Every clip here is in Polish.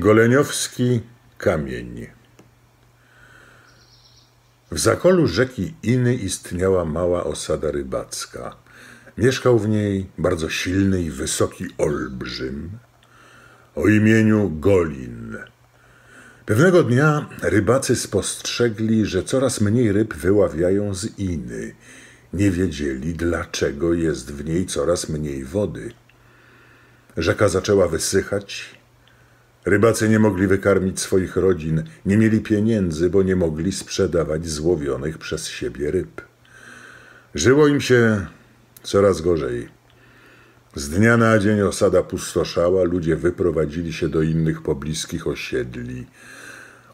Goleniowski kamień. W zakolu rzeki Iny istniała mała osada rybacka. Mieszkał w niej bardzo silny i wysoki olbrzym o imieniu Golin. Pewnego dnia rybacy spostrzegli, że coraz mniej ryb wyławiają z Iny. Nie wiedzieli, dlaczego jest w niej coraz mniej wody. Rzeka zaczęła wysychać Rybacy nie mogli wykarmić swoich rodzin, nie mieli pieniędzy, bo nie mogli sprzedawać złowionych przez siebie ryb. Żyło im się coraz gorzej. Z dnia na dzień osada pustoszała, ludzie wyprowadzili się do innych pobliskich osiedli.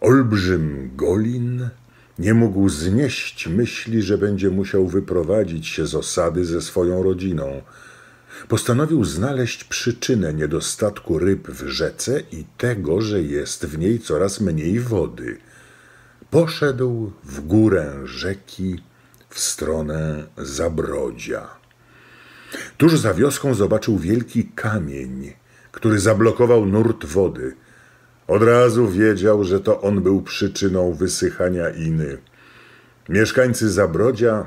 Olbrzym Golin nie mógł znieść myśli, że będzie musiał wyprowadzić się z osady ze swoją rodziną postanowił znaleźć przyczynę niedostatku ryb w rzece i tego, że jest w niej coraz mniej wody. Poszedł w górę rzeki w stronę Zabrodzia. Tuż za wioską zobaczył wielki kamień, który zablokował nurt wody. Od razu wiedział, że to on był przyczyną wysychania iny. Mieszkańcy Zabrodzia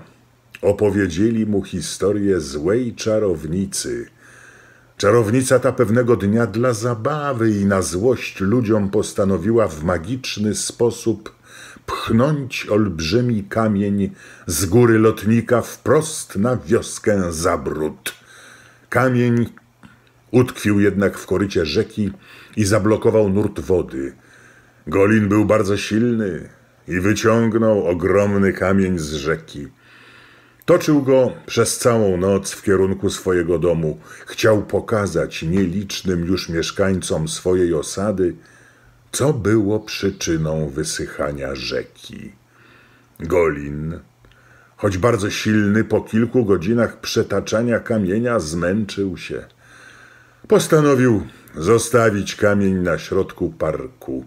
Opowiedzieli mu historię złej czarownicy. Czarownica ta pewnego dnia dla zabawy i na złość ludziom postanowiła w magiczny sposób pchnąć olbrzymi kamień z góry lotnika wprost na wioskę Zabrud. Kamień utkwił jednak w korycie rzeki i zablokował nurt wody. Golin był bardzo silny i wyciągnął ogromny kamień z rzeki. Toczył go przez całą noc w kierunku swojego domu. Chciał pokazać nielicznym już mieszkańcom swojej osady, co było przyczyną wysychania rzeki. Golin, choć bardzo silny, po kilku godzinach przetaczania kamienia zmęczył się. Postanowił zostawić kamień na środku parku.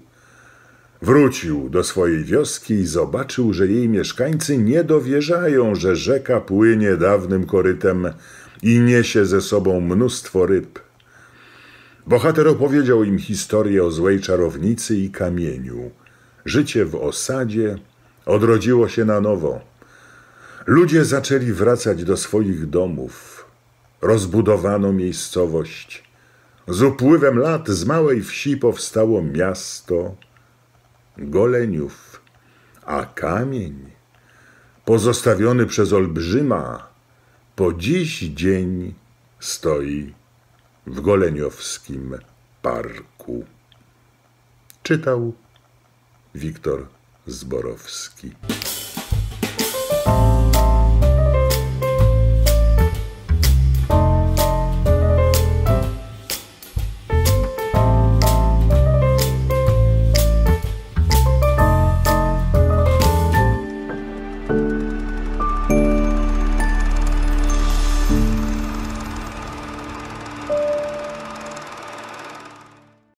Wrócił do swojej wioski i zobaczył, że jej mieszkańcy nie dowierzają, że rzeka płynie dawnym korytem i niesie ze sobą mnóstwo ryb. Bohater opowiedział im historię o złej czarownicy i kamieniu. Życie w osadzie odrodziło się na nowo. Ludzie zaczęli wracać do swoich domów. Rozbudowano miejscowość. Z upływem lat z małej wsi powstało miasto goleniów, a kamień pozostawiony przez olbrzyma po dziś dzień stoi w goleniowskim parku. Czytał Wiktor Zborowski.